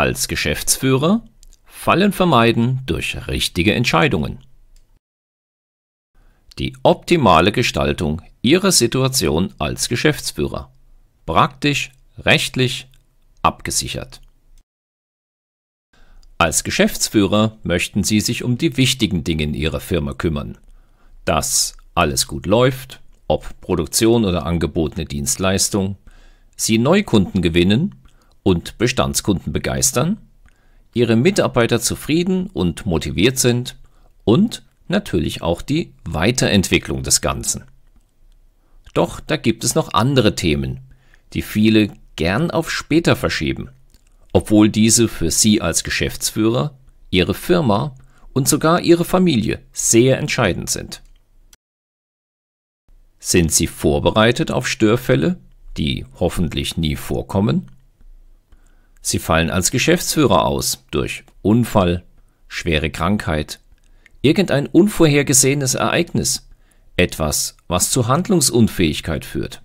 als Geschäftsführer Fallen vermeiden durch richtige Entscheidungen. Die optimale Gestaltung Ihrer Situation als Geschäftsführer. Praktisch, rechtlich, abgesichert. Als Geschäftsführer möchten Sie sich um die wichtigen Dinge in Ihrer Firma kümmern. Dass alles gut läuft, ob Produktion oder angebotene Dienstleistung, Sie Neukunden gewinnen und Bestandskunden begeistern, ihre Mitarbeiter zufrieden und motiviert sind und natürlich auch die Weiterentwicklung des Ganzen. Doch da gibt es noch andere Themen, die viele gern auf später verschieben, obwohl diese für Sie als Geschäftsführer, Ihre Firma und sogar Ihre Familie sehr entscheidend sind. Sind Sie vorbereitet auf Störfälle, die hoffentlich nie vorkommen? Sie fallen als Geschäftsführer aus durch Unfall, schwere Krankheit, irgendein unvorhergesehenes Ereignis, etwas, was zu Handlungsunfähigkeit führt.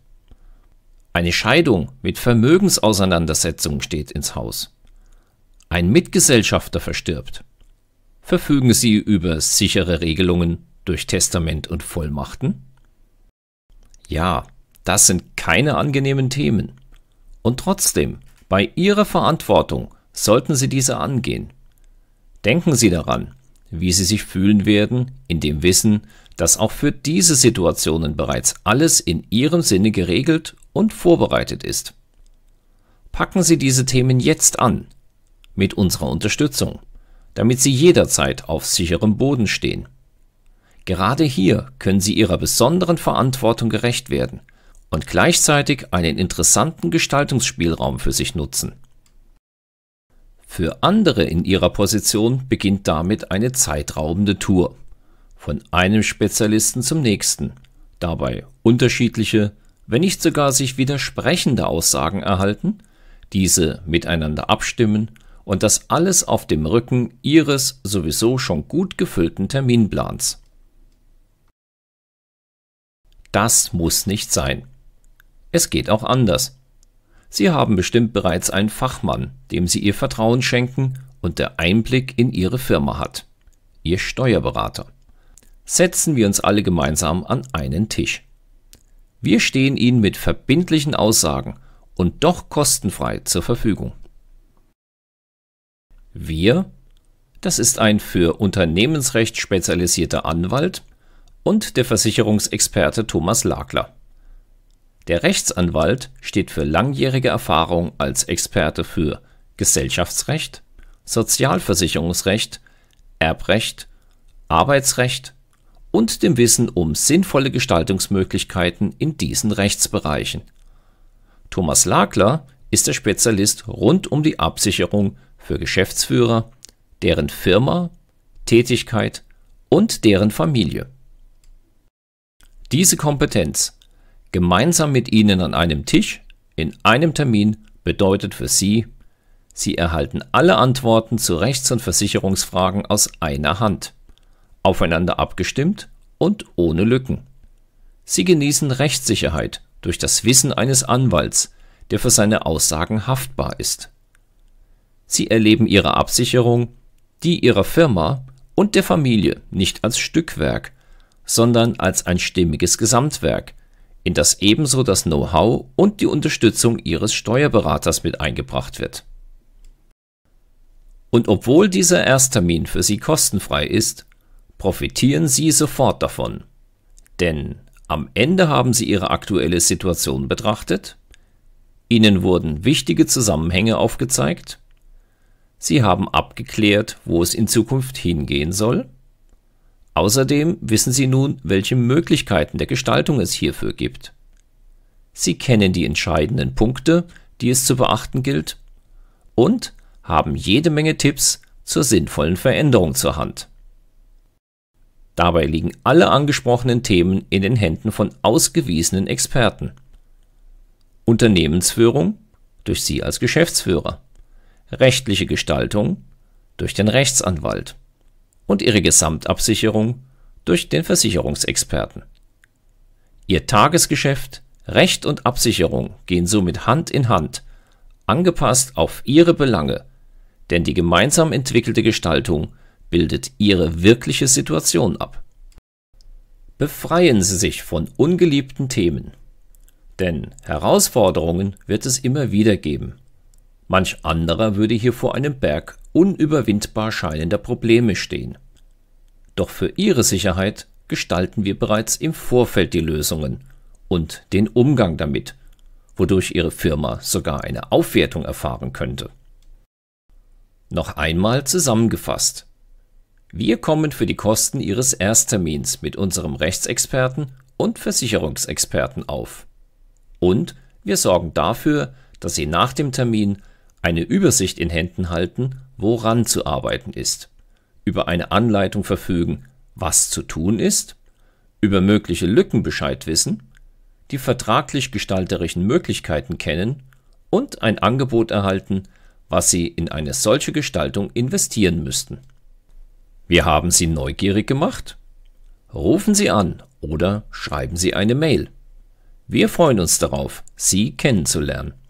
Eine Scheidung mit Vermögensauseinandersetzung steht ins Haus. Ein Mitgesellschafter verstirbt. Verfügen Sie über sichere Regelungen durch Testament und Vollmachten? Ja, das sind keine angenehmen Themen. Und trotzdem bei Ihrer Verantwortung sollten Sie diese angehen. Denken Sie daran, wie Sie sich fühlen werden, in dem Wissen, dass auch für diese Situationen bereits alles in Ihrem Sinne geregelt und vorbereitet ist. Packen Sie diese Themen jetzt an, mit unserer Unterstützung, damit Sie jederzeit auf sicherem Boden stehen. Gerade hier können Sie Ihrer besonderen Verantwortung gerecht werden – und gleichzeitig einen interessanten Gestaltungsspielraum für sich nutzen. Für andere in ihrer Position beginnt damit eine zeitraubende Tour. Von einem Spezialisten zum nächsten. Dabei unterschiedliche, wenn nicht sogar sich widersprechende Aussagen erhalten, diese miteinander abstimmen und das alles auf dem Rücken ihres sowieso schon gut gefüllten Terminplans. Das muss nicht sein. Es geht auch anders. Sie haben bestimmt bereits einen Fachmann, dem Sie Ihr Vertrauen schenken und der Einblick in Ihre Firma hat. Ihr Steuerberater. Setzen wir uns alle gemeinsam an einen Tisch. Wir stehen Ihnen mit verbindlichen Aussagen und doch kostenfrei zur Verfügung. Wir, das ist ein für Unternehmensrecht spezialisierter Anwalt und der Versicherungsexperte Thomas Lagler. Der Rechtsanwalt steht für langjährige Erfahrung als Experte für Gesellschaftsrecht, Sozialversicherungsrecht, Erbrecht, Arbeitsrecht und dem Wissen um sinnvolle Gestaltungsmöglichkeiten in diesen Rechtsbereichen. Thomas Lagler ist der Spezialist rund um die Absicherung für Geschäftsführer, deren Firma, Tätigkeit und deren Familie. Diese Kompetenz Gemeinsam mit ihnen an einem Tisch, in einem Termin, bedeutet für sie, sie erhalten alle Antworten zu Rechts- und Versicherungsfragen aus einer Hand, aufeinander abgestimmt und ohne Lücken. Sie genießen Rechtssicherheit durch das Wissen eines Anwalts, der für seine Aussagen haftbar ist. Sie erleben ihre Absicherung, die ihrer Firma und der Familie nicht als Stückwerk, sondern als ein stimmiges Gesamtwerk, in das ebenso das Know-how und die Unterstützung Ihres Steuerberaters mit eingebracht wird. Und obwohl dieser Ersttermin für Sie kostenfrei ist, profitieren Sie sofort davon. Denn am Ende haben Sie Ihre aktuelle Situation betrachtet, Ihnen wurden wichtige Zusammenhänge aufgezeigt, Sie haben abgeklärt, wo es in Zukunft hingehen soll, Außerdem wissen Sie nun, welche Möglichkeiten der Gestaltung es hierfür gibt. Sie kennen die entscheidenden Punkte, die es zu beachten gilt und haben jede Menge Tipps zur sinnvollen Veränderung zur Hand. Dabei liegen alle angesprochenen Themen in den Händen von ausgewiesenen Experten. Unternehmensführung durch Sie als Geschäftsführer, rechtliche Gestaltung durch den Rechtsanwalt und ihre Gesamtabsicherung durch den Versicherungsexperten. Ihr Tagesgeschäft, Recht und Absicherung gehen somit Hand in Hand, angepasst auf Ihre Belange, denn die gemeinsam entwickelte Gestaltung bildet Ihre wirkliche Situation ab. Befreien Sie sich von ungeliebten Themen, denn Herausforderungen wird es immer wieder geben. Manch anderer würde hier vor einem Berg unüberwindbar scheinender Probleme stehen. Doch für ihre Sicherheit gestalten wir bereits im Vorfeld die Lösungen und den Umgang damit, wodurch Ihre Firma sogar eine Aufwertung erfahren könnte. Noch einmal zusammengefasst. Wir kommen für die Kosten Ihres Ersttermins mit unserem Rechtsexperten und Versicherungsexperten auf. Und wir sorgen dafür, dass Sie nach dem Termin eine Übersicht in Händen halten woran zu arbeiten ist, über eine Anleitung verfügen, was zu tun ist, über mögliche Lücken Bescheid wissen, die vertraglich gestalterischen Möglichkeiten kennen und ein Angebot erhalten, was sie in eine solche Gestaltung investieren müssten. Wir haben Sie neugierig gemacht? Rufen Sie an oder schreiben Sie eine Mail. Wir freuen uns darauf, Sie kennenzulernen.